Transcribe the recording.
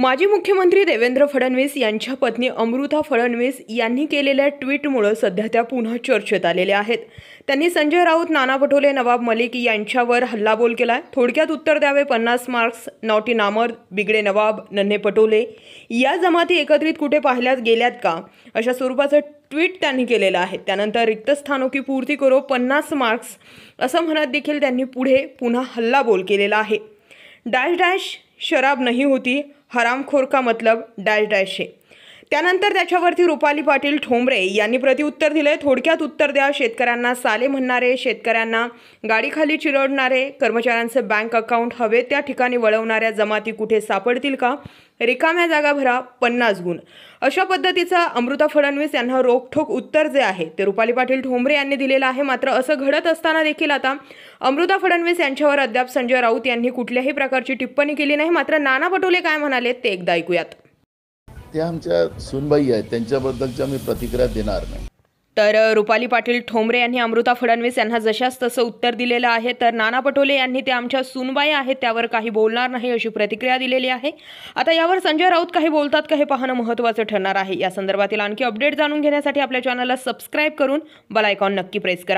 माजी मुख्यमंत्री देवेंद्र फडणवीस यांच्या पत्नी अमृता फडणवीस यांनी केलेल्या ट्विटमुळं सध्या त्या पुन्हा चर्चेत आलेल्या आहेत त्यांनी संजय राऊत नाना पटोले नवाब मलिक यांच्यावर हल्लाबोल केला आहे थोडक्यात उत्तर द्यावे पन्नास मार्क्स नॉटी नामर बिगडे नवाब नन्हे पटोले या जमाती एकत्रित कुठे पाहिल्या गेल्यात का अशा स्वरूपाचं ट्विट त्यांनी केलेलं आहे त्यानंतर रिक्त स्थानोकी पूर्ती करो पन्नास मार्क्स असं म्हणत देखील त्यांनी पुढे पुन्हा हल्लाबोल केलेला आहे डॅश डॅश शराब नाही होती हरामखोर का मतलब डैश डैश है त्यानंतर त्याच्यावरती रुपाली पाटील ठोंबरे यांनी प्रतिउत्तर दिले थोडक्यात उत्तर द्या शेतकऱ्यांना साले म्हणणारे शेतकऱ्यांना गाडीखाली चिरडणारे कर्मचाऱ्यांचे बँक अकाउंट हवे त्या ठिकाणी वळवणाऱ्या जमाती कुठे सापडतील का रिकाम्या जागा भरा पन्नास गुण अशा पद्धतीचा अमृता फडणवीस यांना रोखठोक उत्तर जे आहे ते रुपाली पाटील ठोंबरे यांनी दिलेलं आहे मात्र असं घडत असताना देखील आता अमृता फडणवीस यांच्यावर अद्याप संजय राऊत यांनी कुठल्याही प्रकारची टिप्पणी केली नाही मात्र नाना पटोले काय म्हणाले ते एकदा ऐकूयात त्या आमच्या सुनबाई आहेत त्यांच्याबद्दलच्या मी प्रतिक्रिया देणार नाही तर रुपाली पाटील ठोंबरे यांनी अमृता फडणवीस यांना जशास तसं उत्तर दिलेलं आहे तर नाना पटोले यांनी ते आमच्या सुनबाई आहेत त्यावर काही बोलणार नाही अशी प्रतिक्रिया दिलेली आहे आता यावर संजय राऊत काही बोलतात का हे पाहणं महत्त्वाचं ठरणार आहे या संदर्भातील आणखी अपडेट जाणून घेण्यासाठी आपल्या चॅनलला सबस्क्राईब करून बलायकॉन नक्की प्रेस करा